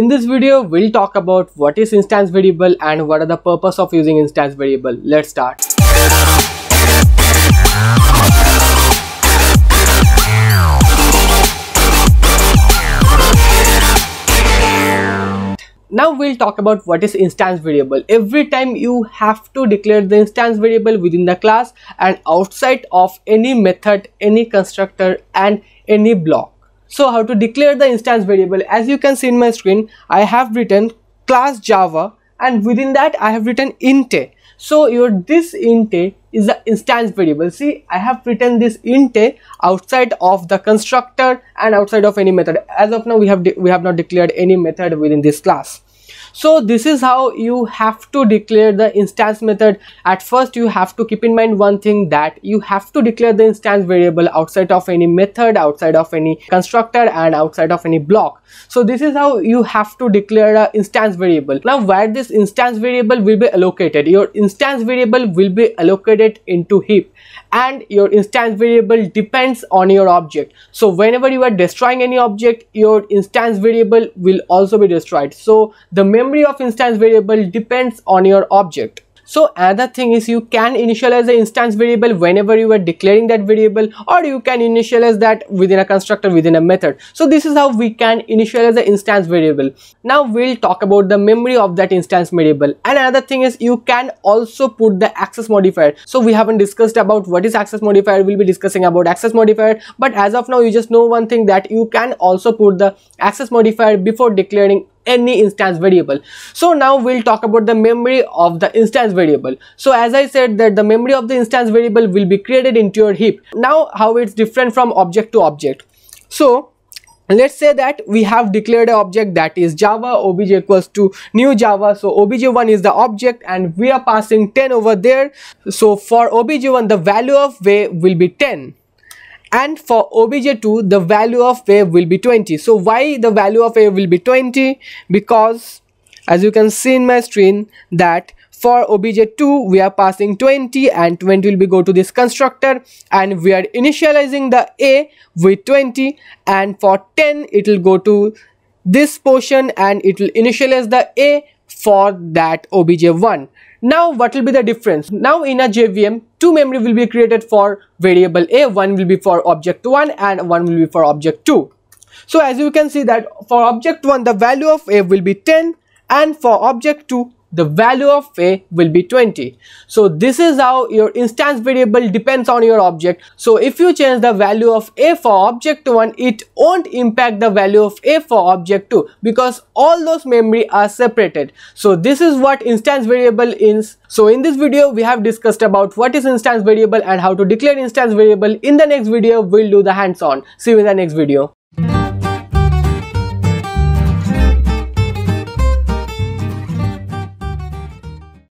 In this video, we'll talk about what is instance variable and what are the purpose of using instance variable. Let's start. Now we'll talk about what is instance variable. Every time you have to declare the instance variable within the class and outside of any method, any constructor and any block so how to declare the instance variable. As you can see in my screen, I have written class java and within that I have written int a. So your this int a is the instance variable. See, I have written this int a outside of the constructor and outside of any method. As of now, we have we have not declared any method within this class so this is how you have to declare the instance method at first you have to keep in mind one thing that you have to declare the instance variable outside of any method outside of any constructor and outside of any block so this is how you have to declare a instance variable now where this instance variable will be allocated your instance variable will be allocated into heap and your instance variable depends on your object so whenever you are destroying any object your instance variable will also be destroyed so the the memory of instance variable depends on your object. So another thing is you can initialize the instance variable whenever you are declaring that variable or you can initialize that within a constructor within a method. So this is how we can initialize the instance variable. Now we'll talk about the memory of that instance variable and another thing is you can also put the access modifier. So we haven't discussed about what is access modifier. We'll be discussing about access modifier but as of now you just know one thing that you can also put the access modifier before declaring any instance variable so now we'll talk about the memory of the instance variable so as i said that the memory of the instance variable will be created into your heap now how it's different from object to object so let's say that we have declared an object that is java obj equals to new java so obj1 is the object and we are passing 10 over there so for obj1 the value of way will be 10 and for obj2 the value of wave will be 20 so why the value of wave will be 20 because as you can see in my screen that for obj2 we are passing 20 and 20 will be go to this constructor and we are initializing the a with 20 and for 10 it will go to this portion and it will initialize the a for that obj1. Now what will be the difference? Now in a JVM, two memory will be created for variable A, one will be for object 1 and one will be for object 2. So as you can see that for object 1 the value of A will be 10 and for object 2 the value of a will be 20 so this is how your instance variable depends on your object so if you change the value of a for object 1 it won't impact the value of a for object 2 because all those memory are separated so this is what instance variable is so in this video we have discussed about what is instance variable and how to declare instance variable in the next video we'll do the hands-on see you in the next video